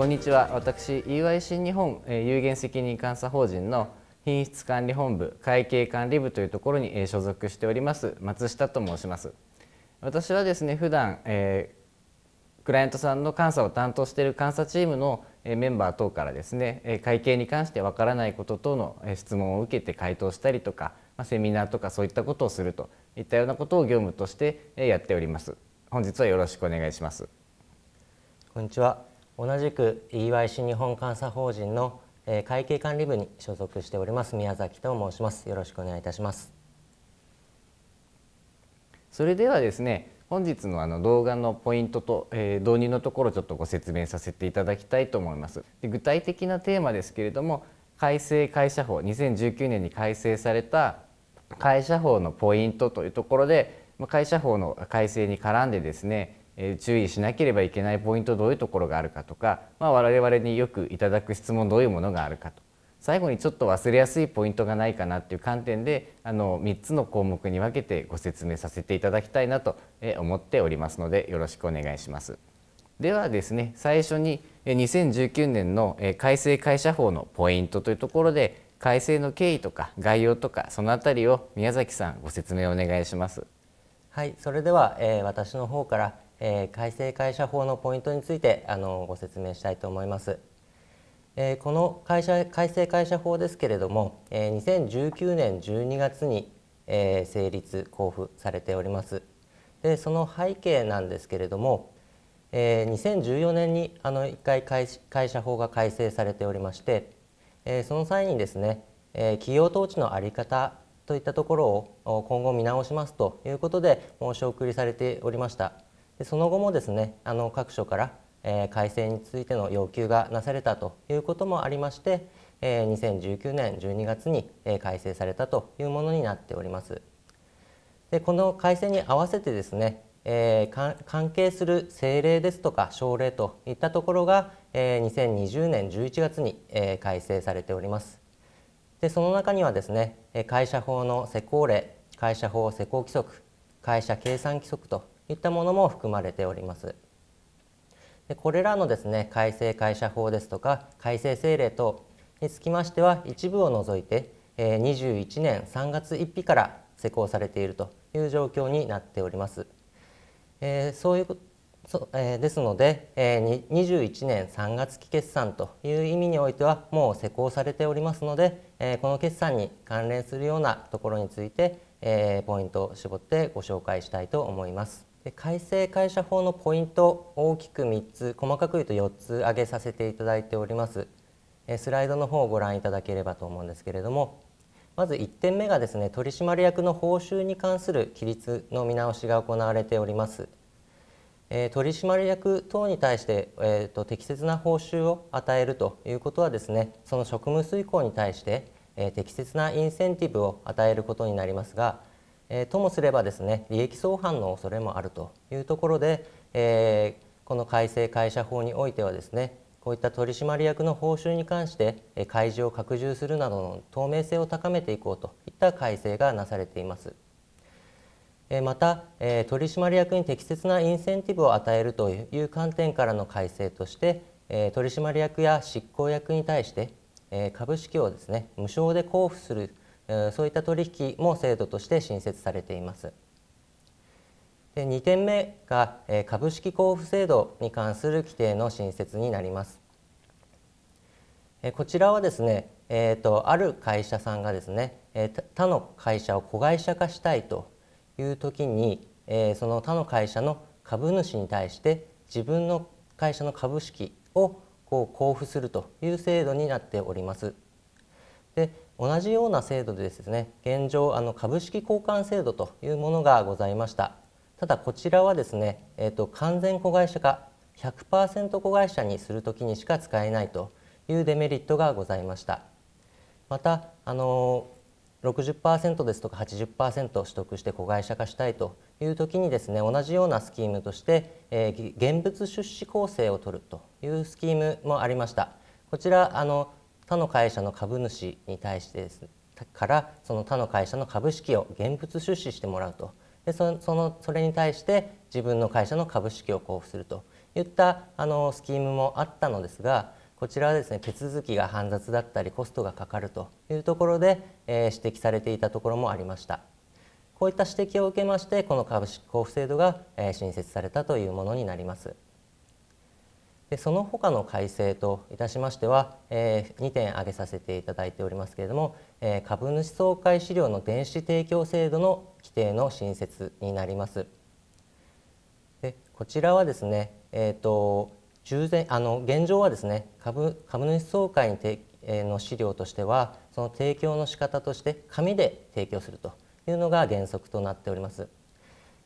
こんにちは私 EY 新日本、え有限責任監査法人の品質管理本部会計管理部というところに、え所属しております松下と申します私はですね普段、えー、クライアントさんの監査を担当している監査チームのメンバー等からですね会計に関してわからないこと等の質問を受けて回答したりとかセミナーとかそういったことをするといったようなことを業務としてやっております本日はよろしくお願いしますこんにちは同じく EYC 日本監査法人の会計管理部に所属しております宮崎と申しますよろしくお願いいたしますそれではですね本日のあの動画のポイントと、えー、導入のところちょっとご説明させていただきたいと思います具体的なテーマですけれども改正会社法2019年に改正された会社法のポイントというところで会社法の改正に絡んでですね注意しなければいけないポイントどういうところがあるかとか、まあ、我々によくいただく質問どういうものがあるかと最後にちょっと忘れやすいポイントがないかなっていう観点であの3つの項目に分けてご説明させていただきたいなと思っておりますのでよろしくお願いします。ではですね最初に2019年の改正会社法のポイントというところで改正の経緯とか概要とかその辺りを宮崎さんご説明お願いします。はいそれでは、えー、私の方からえー、改正会社法のポイントについてあのご説明したいと思います。えー、この会社改正会社法ですけれども、えー、2019年12月に、えー、成立交付されております。でその背景なんですけれども、えー、2014年にあの1回会社法が改正されておりまして、えー、その際にですね、えー、企業統治のあり方といったところを今後見直しますということで申し送りされておりました。その後もですねあの各所から、えー、改正についての要求がなされたということもありまして、えー、2019年12月に、えー、改正されたというものになっております。でこの改正に合わせてですね、えー、関係する政令ですとか省令といったところが、えー、2020年11月に、えー、改正されております。でその中にはですね会社法の施行令会社法施行規則会社計算規則といったものも含まれております。でこれらのですね改正会社法ですとか改正政令等につきましては一部を除いて21年3月1日から施行されているという状況になっております。えー、そういうそえー、ですので、えー、21年3月期決算という意味においてはもう施行されておりますので、えー、この決算に関連するようなところについて、えー、ポイントを絞ってご紹介したいと思います。改正会社法のポイント大きく3つ細かく言うと4つ挙げさせていただいておりますスライドの方をご覧いただければと思うんですけれどもまず1点目がですね取締役の報酬に関する規律の見直しが行われております取締役等に対して、えーと、適切な報酬を与えるということはですねその職務遂行に対して、えー、適切なインセンティブを与えることになりますがえともすればですね利益相反の恐れもあるというところで、えこの改正会社法においてはですねこういった取締役の報酬に関して開示を拡充するなどの透明性を高めていこうといった改正がなされています。また取締役に適切なインセンティブを与えるという観点からの改正として取締役や執行役に対して株式をですね無償で交付するそういった取引も制度として新設されています。で2点目が株式交付制度に関する規定の新設になります。こちらはですね、えーと、ある会社さんがですね他の会社を子会社化したいという時にその他の会社の株主に対して自分の会社の株式をこう交付するという制度になっております。で同じような制度でですね現状あの株式交換制度というものがございましたただこちらはですね、えーと、完全子会社化100%子会社にするときにしか使えないというデメリットがございましたまたあの60%ですとか80%取得して子会社化したいというときにですね同じようなスキームとして、えー、現物出資構成を取るというスキームもありましたこちらあの他の会社の株主に対してです、からその他の会社の株式を現物出資してもらうとでそのそれに対して自分の会社の株式を交付するといったあのスキームもあったのですがこちらはですね手続きが煩雑だったりコストがかかるというところで、えー、指摘されていたところもありましたこういった指摘を受けましてこの株式交付制度が、えー、新設されたというものになります。でその他の改正といたしましては、えー、2点挙げさせていただいておりますけれども、えー、株主総会資料の電子提供制度の規定の新設になります。でこちらはですね、えーと、従前あの現状はですね株株主総会にて、えー、の資料としてはその提供の仕方として紙で提供するというのが原則となっております。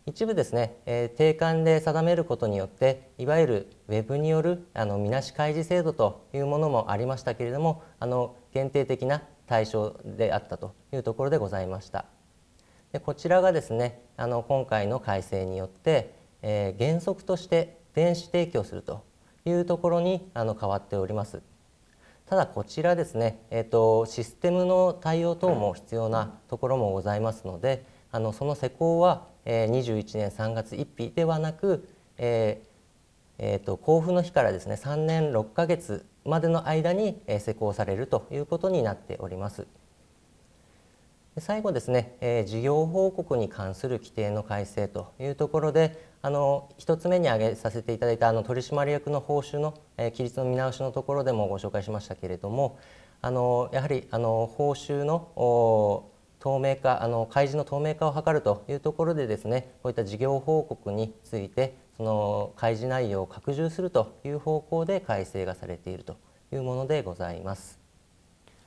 一部ですね、えー、定款で定めることによっていわゆる Web によるあのみなし開示制度というものもありましたけれどもあの限定的な対象であったというところでございました。でこちらがですねあの今回の改正によって、えー、原則として電子提供するというところにあの変わっております。ただこちらですね、えーと、システムの対応等も必要なところもございますので、あのその施行は、えー、21年3月1日ではなく、えーえーと、交付の日からですね3年6か月までの間に、えー、施行されるということになっております。最後ですね、えー、事業報告に関する規定の改正というところであの1つ目に挙げさせていただいたあの取締役の報酬の、えー、規律の見直しのところでもご紹介しましたけれどもあのやはりあの報酬の透明化あの開示の透明化を図るというところでですねこういった事業報告についてその開示内容を拡充するという方向で改正がされているというものでございます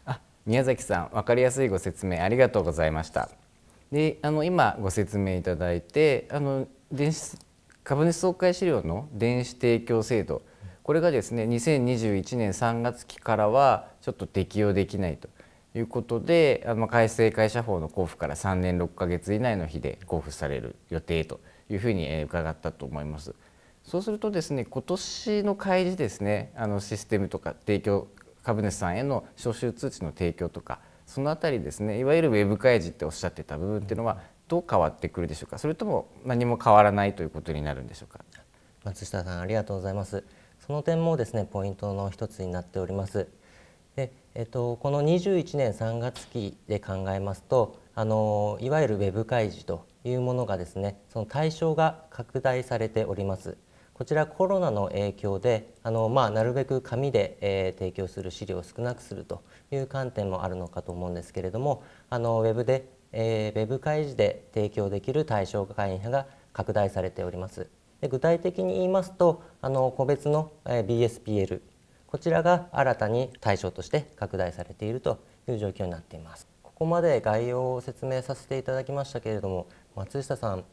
あ宮崎さん分かりやすいご説明ありがとうございましたであの今ご説明いただいてあの電子株主総会資料の電子提供制度これがですね2021年3月期からはちょっと適用できないということであの改正会社法の交付から3年6か月以内の日で交付される予定というふうに伺ったと思います。そうするとですね今年の開示ですねあのシステムとか提供株主さんへの招集通知の提供とかその辺りですねいわゆるウェブ開示っておっしゃってた部分っていうのはどう変わってくるでしょうかそれとも何も変わらないということになるんでしょうか松下さんありがとうございますその点もですねポイントの一つになっておりますえっと、この21年3月期で考えますとあのいわゆるウェブ開示というものがですねその対象が拡大されております。こちらコロナの影響であの、まあ、なるべく紙で、えー、提供する資料を少なくするという観点もあるのかと思うんですけれどもあのウェブで、えー、ウェブ開示で提供できる対象会員が拡大されております。で具体的に言いますとあの個別のえ BSPL こちらが新たに対象として拡大されているという状況になっていますここまで概要を説明させていただきましたけれども松下さん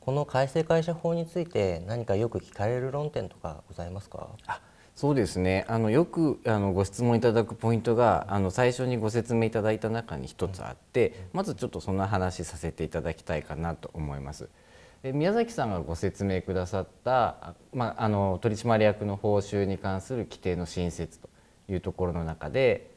この改正会社法について何かよく聞かれる論点とかございますかあそうですねあのよくあのご質問いただくポイントがあの最初にご説明いただいた中に一つあって、うん、まずちょっとその話させていただきたいかなと思います。宮崎さんがご説明くださった、まあ、あの取締役の報酬に関する規定の新設というところの中で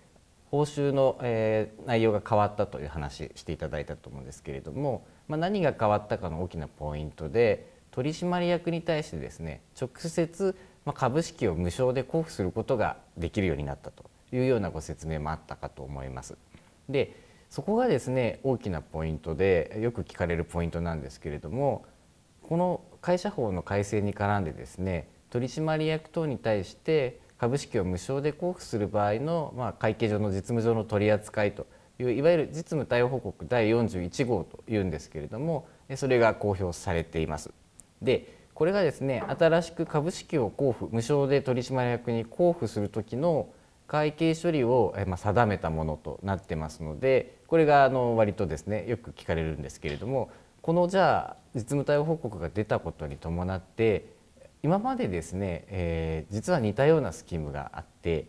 報酬の、えー、内容が変わったという話していただいたと思うんですけれども、まあ、何が変わったかの大きなポイントで取締役に対してですね直接、ま株式を無償で交付することができるようになったというようなご説明もあったかと思います。でそこがですね大きなポイントでよく聞かれるポイントなんですけれどもこの会社法の改正に絡んでですね取締役等に対して株式を無償で交付する場合の、まあ、会計上の実務上の取り扱いといういわゆる実務対応報告第41号というんですけれどもそれが公表されています。でこれがですね新しく株式を交付無償で取締役に交付する時の会計処理を定めたものとなってますのでこれがあの割とですねよく聞かれるんですけれどもこのじゃあ実務対応報告が出たことに伴って今までですね、えー、実は似たようなスキームがあって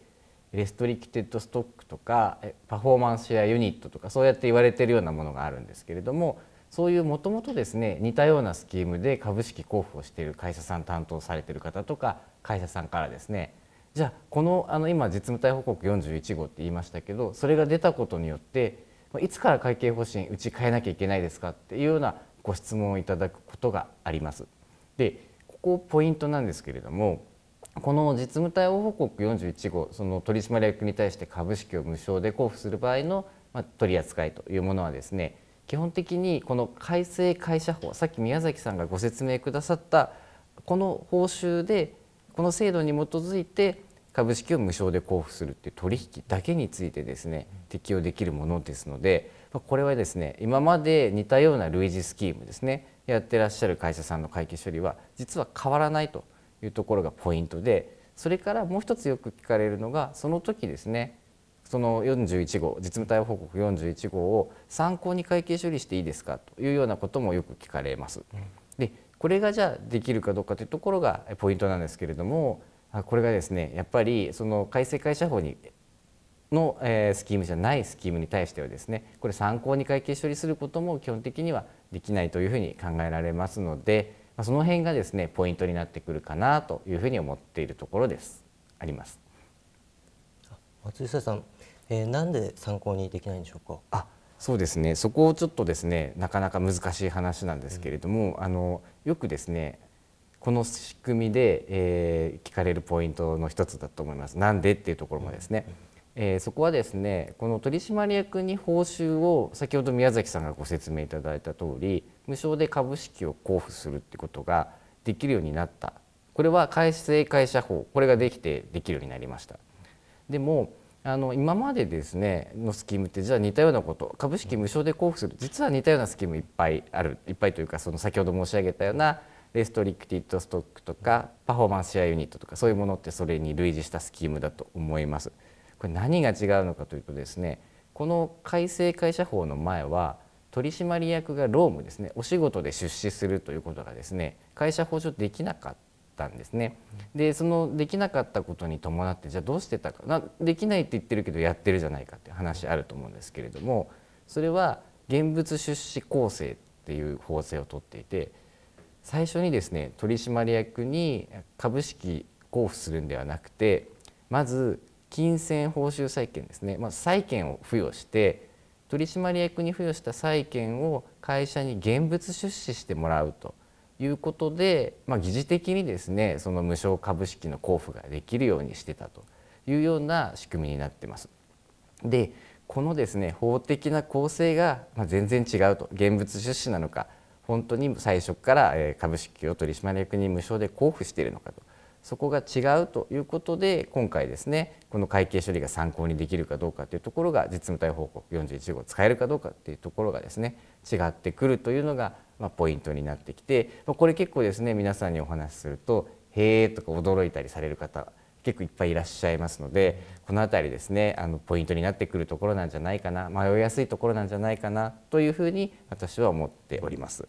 レストリクテッドストックとかパフォーマンスシェアユニットとかそうやって言われてるようなものがあるんですけれどもそういうもともとですね似たようなスキームで株式交付をしている会社さん担当されてる方とか会社さんからですねじゃあこのあの今実務対報告41号って言いましたけどそれが出たことによっていつから会計方針うち変えなきゃいけないですかっていうようなご質問をいただくことがあります。でここポイントなんですけれどもこの実務対応報告41号その取締役に対して株式を無償で交付する場合の取り扱いというものはですね基本的にこの改正会社法さっき宮崎さんがご説明くださったこの報酬でこの制度に基づいて株式を無償で交付するっていう取引だけについてですね適用できるものですのでこれはですね今まで似たような類似スキームですねやってらっしゃる会社さんの会計処理は実は変わらないというところがポイントでそれからもう一つよく聞かれるのがその時ですねその41号実務対応報告41号を参考に会計処理していいですかというようなこともよく聞かれます。でこれがじゃあできるかどうかというところがポイントなんですけれどもこれがですねやっぱりその改正会社法にの、えスキームじゃないスキームに対してはですねこれ参考に会計処理することも基本的にはできないというふうに考えられますので、まその辺がですねポイントになってくるかなというふうに思っているところですあります。松下さん、えー、なんで参考にできないんでしょうか。あそうですねそこをちょっとですねなかなか難しい話なんですけれども、うん、あのよくですねこの仕組みで、えー、聞かれるポイントの一つだと思います。なんでっていうところもですね。うんうんえー、そこはですねこの取締役に報酬を先ほど宮崎さんがご説明いただいた通り無償で株式を交付するってことができるようになったこれは改正会社法これができてできるようになりました。でもあの今までですねのスキームってじゃあ似たようなこと株式無償で交付する実は似たようなスキームいっぱいあるいっぱいというかその先ほど申し上げたようなレストリクティッドストックとかパフォーマンスシェアユニットとかそういうものってそれに類似したスキームだと思います。これ何が違うのかというとですねこの改正会社法の前は取締役が労務ですねお仕事で出資するということがですね会社法上できなかったんですね。でそのできなかったことに伴ってじゃあどうしてたかなできないって言ってるけどやってるじゃないかって話あると思うんですけれどもそれは現物出資構成っていう法制をとっていて最初にですね取締役に株式交付するんではなくてまず金銭報酬債権ですね、まあ、債権を付与して取締役に付与した債権を会社に現物出資してもらうということで、まあ、疑似的にですねその無償株式の交付ができるようにしてたというような仕組みになってます。でこのですね法的な構成が全然違うと現物出資なのか本当に最初から株式を取締役に無償で交付しているのかとそこが違うということで今回ですねこの会計処理が参考にできるかどうかというところが実務対報告41号使えるかどうかっていうところがですね違ってくるというのが、まポイントになってきてこれ結構ですね皆さんにお話しすると「へえ」とか驚いたりされる方結構いっぱいいらっしゃいますのでこの辺りですねあのポイントになってくるところなんじゃないかな迷いやすいところなんじゃないかなというふうに私は思っております。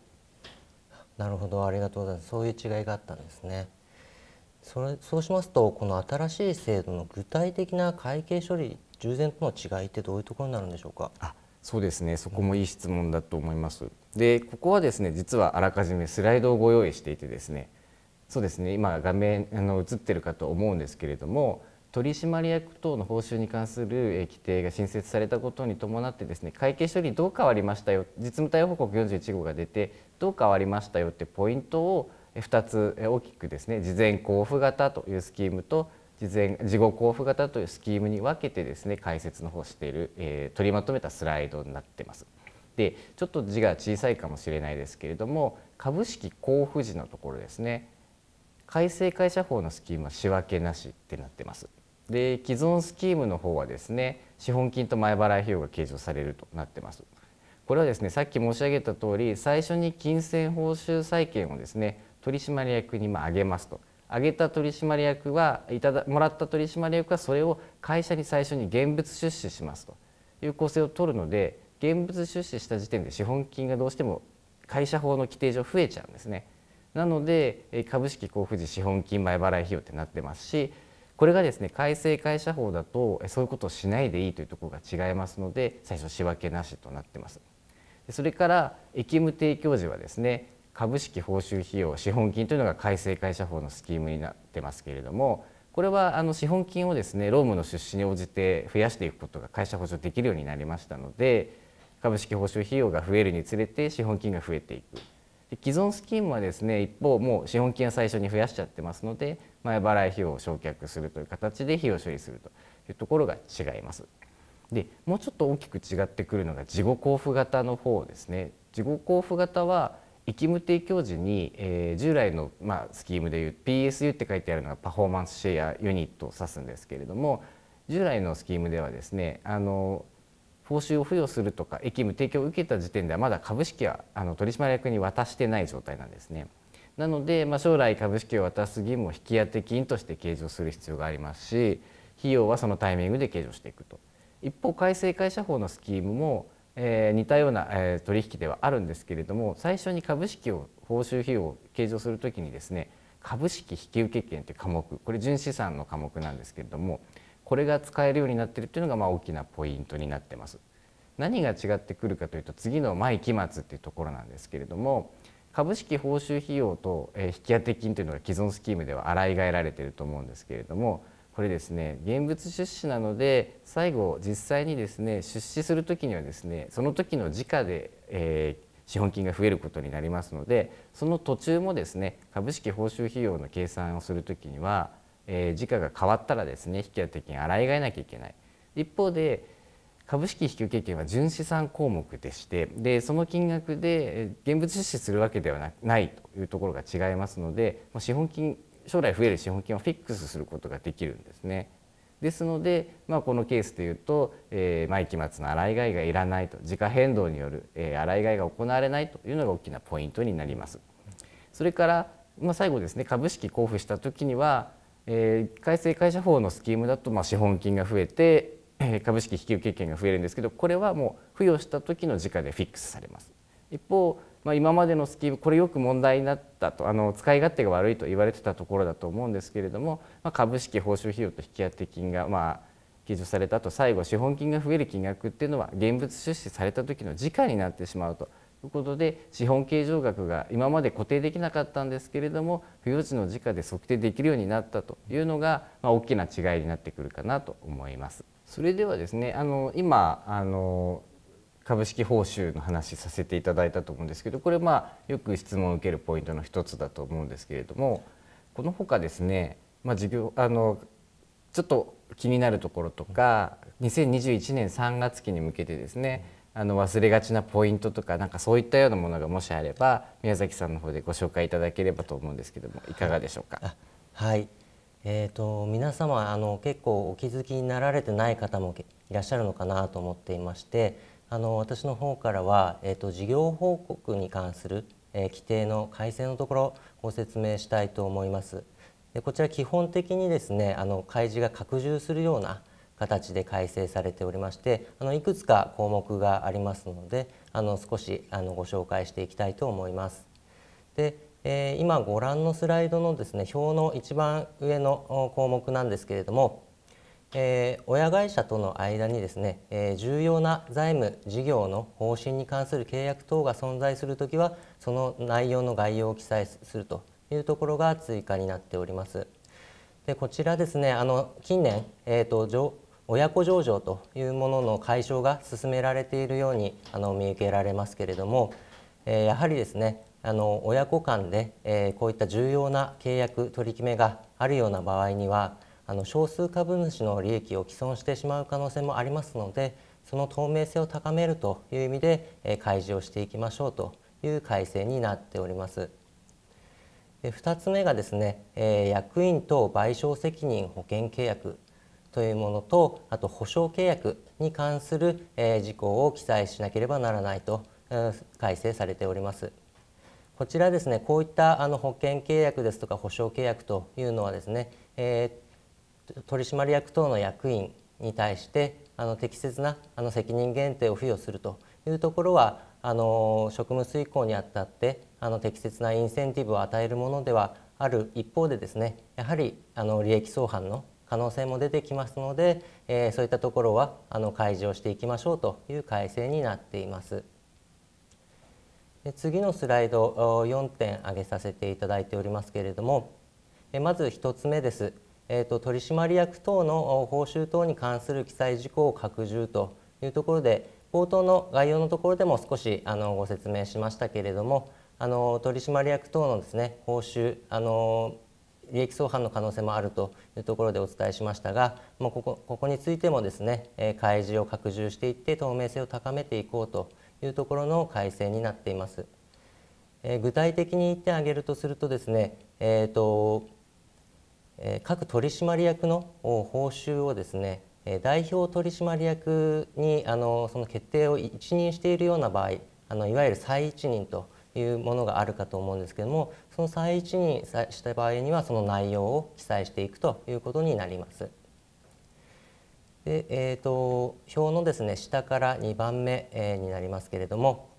なるほどありがとうございますそういう違いがあったんですね。それそうしますとこの新しい制度の具体的な会計処理従前との違いってどういうところになるんでしょうか。あそうですねそこもいい質問だと思います。でここはですね実はあらかじめスライドをご用意していてですねそうですね今画面あの映ってるかと思うんですけれども取締役等の報酬に関する規定が新設されたことに伴ってですね会計処理どう変わりましたよ実務対応報告41号が出てどう変わりましたよってポイントを2つ大きくですね事前交付型というスキームと事前事後交付型というスキームに分けてですね解説の方している、えー、取りまとめたスライドになってます。でちょっと字が小さいかもしれないですけれども株式交付時のところですね改正会社法のスキームは仕分けなしってなってます。で既存スキームの方はですね資本金と前払い費用が計上されるとなってます。これはですねさっき申し上げた通り最初に金銭報酬債権をですね取締役にまあげますと上げた取締役はいただもらった取締役はそれを会社に最初に現物出資しますという構成を取るので現物出資した時点で資本金がどうしても会社法の規定上増えちゃうんですね。なので株式交付時資本金前払い費用ってなってますしこれがですね改正会社法だとそういうことをしないでいいというところが違いますので最初仕分けなしとなってます。それから役務提供時はですね株式報酬費用資本金というのが改正会社法のスキームになってますけれどもこれはあの資本金をですね労務の出資に応じて増やしていくことが会社補助できるようになりましたので株式報酬費用が増えるにつれて資本金が増えていくで既存スキームはですね一方もう資本金は最初に増やしちゃってますので前払い費用を償却するという形で費用処理するというところが違います。でもうちょっと大きく違ってくるのが事後交付型の方ですね。事後交付型は生き無定教授に、えー、従来の、まあ、スキームでいう PSU って書いてあるのがパフォーマンスシェアユニットを指すんですけれども従来のスキームではですねあの報酬を付与するとか役務提供を受けた時点ではまだ株式はあの取締役に渡してない状態なんですね。なので、まあ、将来株式を渡す義務を引き当て金として計上する必要がありますし費用はそのタイミングで計上していくと。一方改正会社法のスキームもえー、似たような、えー、取引ではあるんですけれども最初に株式を報酬費用を計上するときにですね株式引受権という科目これ純資産の科目なんですけれどもこれが使えるようになっているというのがまあ大きなポイントになってます。何が違ってくるかというと次の毎期末っていうところなんですけれども株式報酬費用と引当金というのが既存スキームでは洗い替えられていると思うんですけれどもこれですね現物出資なので最後実際にですね出資する時にはですねその時の時価で、えー、資本金が増えることになりますのでその途中もですね株式報酬費用の計算をする時には、えー、時価が変わったらですね引き当て金洗い替えなきゃいけない。一方で株式引受権は純資産項目でしてでその金額で現物出資するわけではないというところが違いますので資本金将来増える資本金をフィックスすることができるんですね。ですので、まあ、このケースでいうと、えー、毎期末の洗い替えがいらないと時価変動による、えー、洗い替えが行われないというのが大きなポイントになります。それから、まあ、最後ですね株式交付した時には、えー、改正会社法のスキームだと、まあ、資本金が増えて、えー、株式引受権が増えるんですけどこれはもう付与した時の時価でフィックスされます。一方まあ、今までのスキームこれよく問題になったとあの使い勝手が悪いと言われてたところだと思うんですけれども、まあ、株式報酬費用と引当金がまあ計上されたと最後資本金が増える金額っていうのは現物出資された時の時価になってしまうということで資本計上額が今まで固定できなかったんですけれども不要値の時価で測定できるようになったというのが、まあ、大きな違いになってくるかなと思います。それではですねあの今あの株式報酬の話させていただいたと思うんですけどこれまあよく質問を受けるポイントの一つだと思うんですけれどもこのほかですね、まあ、事業あのちょっと気になるところとか2021年3月期に向けてですねあの忘れがちなポイントとかなんかそういったようなものがもしあれば宮崎さんの方でご紹介いただければと思うんですけどもいかがでしょうか。はいえーと、と皆様あの結構お気づきになられてない方もいらっしゃるのかなと思っていましてあの私の方からは、えっと、事業報告に関する、えー、規定の改正のところご説明したいと思います。でこちら基本的にですねあの開示が拡充するような形で改正されておりましてあのいくつか項目がありますのであの少しあのご紹介していきたいと思います。でえ今ご覧のスライドのですね表の一番上の項目なんですけれどもえー、親会社との間にですね、えー、重要な財務事業の方針に関する契約等が存在するときはその内容の概要を記載するというところが追加になっております。でこちらですねあの近年、えーと、親子上場というものの解消が進められているようにあの見受けられますけれども、えー、やはりですねあの親子間で、えこういった重要な契約取り決めがあるような場合にはあの少数株主の利益を毀損してしまう可能性もありますのでその透明性を高めるという意味で開示をしていきましょうという改正になっております。2つ目がですね役員等賠償責任保険契約というものとあと保証契約に関する事項を記載しなければならないと改正されております。こちらですねこういったあの保険契約ですとか保証契約というのはですね、えー取締役等の役員に対してあの適切なあの責任限定を付与するというところはあの職務遂行にあたってあの適切なインセンティブを与えるものではある一方でですねやはりあの利益相反の可能性も出てきますので、えー、そういったところはあの開示をしていきましょうという改正になっています。次のスライド4点挙げさせていただいておりますけれどもまず1つ目ですえーと、取締役等の報酬等に関する記載事項を拡充というところで冒頭の概要のところでも少しあのご説明しましたけれどもあの取締役等のですね報酬あの利益相反の可能性もあるというところでお伝えしましたが、もうここここについてもですね、え開示を拡充していって透明性を高めていこうというところの改正になっています。え具体的に言ってあげるとするとですね、えーと各取締役の報酬をですね代表取締役にあのその決定を一任しているような場合あのいわゆる再一任というものがあるかと思うんですけどもその再一任した場合にはその内容を記載していくということになります。でえーと、表のですね下から2番目、えー、になりますけれども、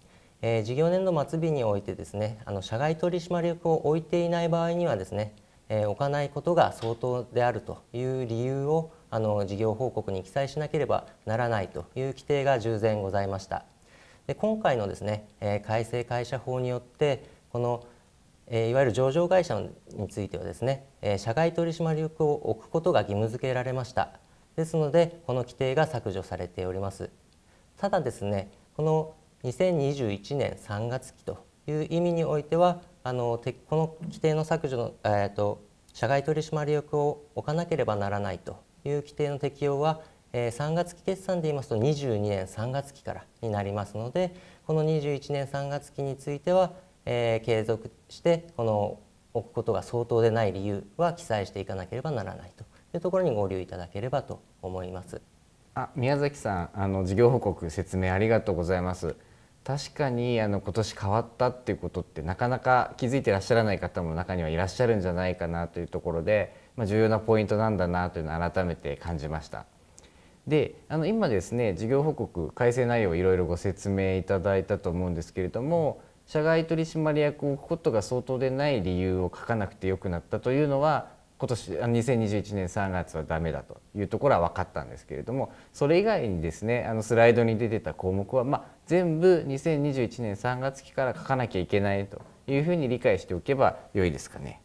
えー、事業年度末日においてですねあの社外取締役を置いていない場合にはですね置かないことが相当であるという理由をあの事業報告に記載しなければならないという規定が従前ございました。で今回のですね、改正会社法によってこの、いわゆる上場会社についてはですね、社外取締役を置くことが義務付けられました。ですのでこの規定が削除されております。ただですねこの2021年3月期という意味においてはあのこの規定の削除の、えーと、社外取締役を置かなければならないという規定の適用は、えー、3月期決算で言いますと22年3月期からになりますのでこの21年3月期については、えー、継続してこの置くことが相当でない理由は記載していかなければならないというところにご留意いただければと思います。あ宮崎さんあの事業報告説明ありがとうございます。確かにあの今年変わったっていうことってなかなか気づいてらっしゃらない方も中にはいらっしゃるんじゃないかなというところで、まあ、重要なポイントなんだなというのを改めて感じました。であの今ですね事業報告改正内容をいろいろご説明いただいたと思うんですけれども社外取締役を置くことが相当でない理由を書かなくてよくなったというのは今年2021年3月はダメだというところは分かったんですけれどもそれ以外にですねあのスライドに出てた項目は、まあ、全部2021年3月期から書かなきゃいけないというふうに理解しておけば良いですかね。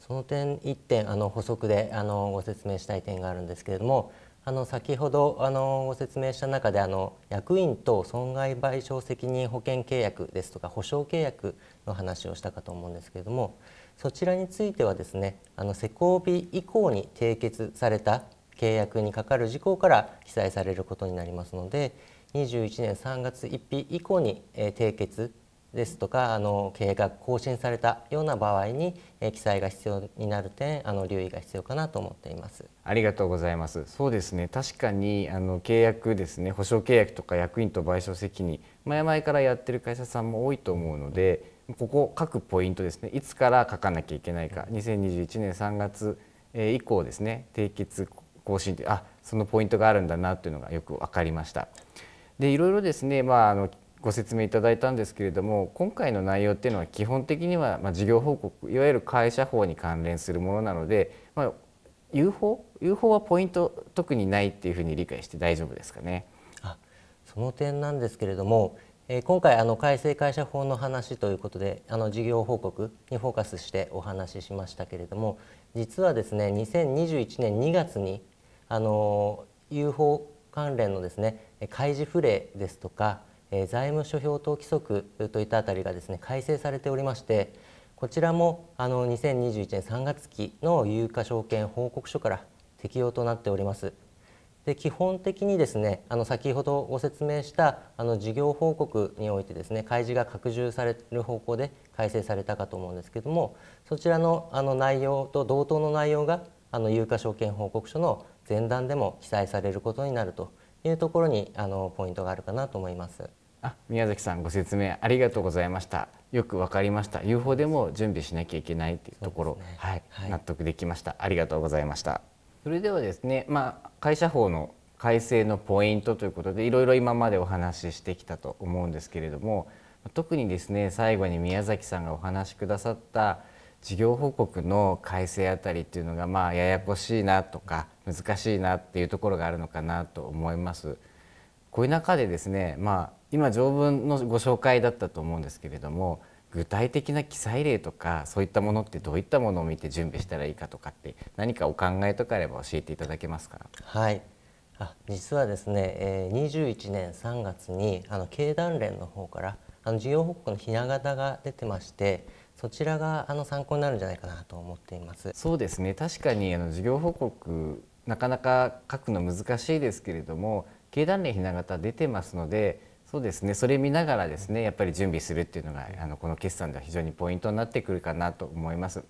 その点1点あの補足であのご説明したい点があるんですけれどもあの先ほどあのご説明した中であの役員と損害賠償責任保険契約ですとか保証契約の話をしたかと思うんですけれどもそちらについてはですねあの施行日以降に締結された契約にかかる事項から記載されることになりますので21年3月1日以降に、え締結ですとかあの契約が更新されたような場合に、え記載が必要になる点あの留意が必要かなと思っていますありがとうございますそうですね確かにあの契約ですね保証契約とか役員と賠償責任前々からやってる会社さんも多いと思うので、ここ各ポイントですねいつから書かなきゃいけないか2021年3月以降ですね締結更新ってあそのポイントがあるんだなというのがよく分かりました。でいろいろですね、まあ、あのご説明いただいたんですけれども今回の内容っていうのは基本的には、まあ、事業報告いわゆる会社法に関連するものなので、まあ、UFO, UFO はポイント特にないっていうふうに理解して大丈夫ですかね。あその点なんですけれども今回あの改正会社法の話ということであの事業報告にフォーカスしてお話ししましたけれども実はですね2021年2月にあの UFO 関連のですね開示不例ですとか、財務諸表等規則といったあたりがですね改正されておりましてこちらもあの2021年3月期の有価証券報告書から適用となっております。で基本的にですねあの先ほどご説明したあの事業報告においてですね開示が拡充される方向で改正されたかと思うんですけどもそちらのあの内容と同等の内容があの有価証券報告書の前段でも記載されることになるというところにあのポイントがあるかなと思います。あ宮崎さんご説明ありがとうございましたよくわかりました UFO でも準備しなきゃいけないというところ、ね、はい、はい、納得できましたありがとうございました。それではですね、まあ、会社法の改正のポイントということでいろいろ今までお話ししてきたと思うんですけれども特にですね最後に宮崎さんがお話しくださった事業報告の改正あたりっていうのがまあややこしいなとか難しいなっていうところがあるのかなと思います。こういう中でですね、まあ、今条文のご紹介だったと思うんですけれども具体的な記載例とかそういったものってどういったものを見て準備したらいいかとかって何かお考えとかあれば教えていただけますかはいあ実はですね、えー、21年3月にあの経団連の方からあの事業報告のひな形が出てましてそちらがあの参考になるんじゃないかなと思っていますそうですね確かにあの事業報告なかなか書くの難しいですけれども経団連ひな形出てますのでそうですねそれ見ながらですねやっぱり準備するっていうのがあのこの決算では非常にポイントになってくるかなと思います。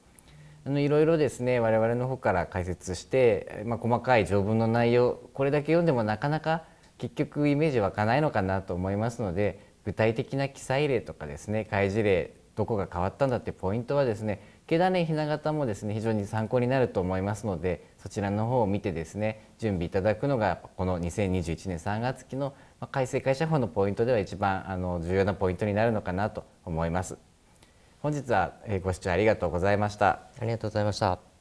あのいろいろですね我々の方から解説して、まあ、細かい条文の内容これだけ読んでもなかなか結局イメージ湧かないのかなと思いますので具体的な記載例とかですね開示例どこが変わったんだってポイントはですね毛だ連ひな形もですね非常に参考になると思いますのでそちらの方を見てですね準備いただくのがこの2021年3月期のまあ、改正会社法のポイントでは一番あの重要なポイントになるのかなと思います。本日はご視聴ありがとうございました。ありがとうございました。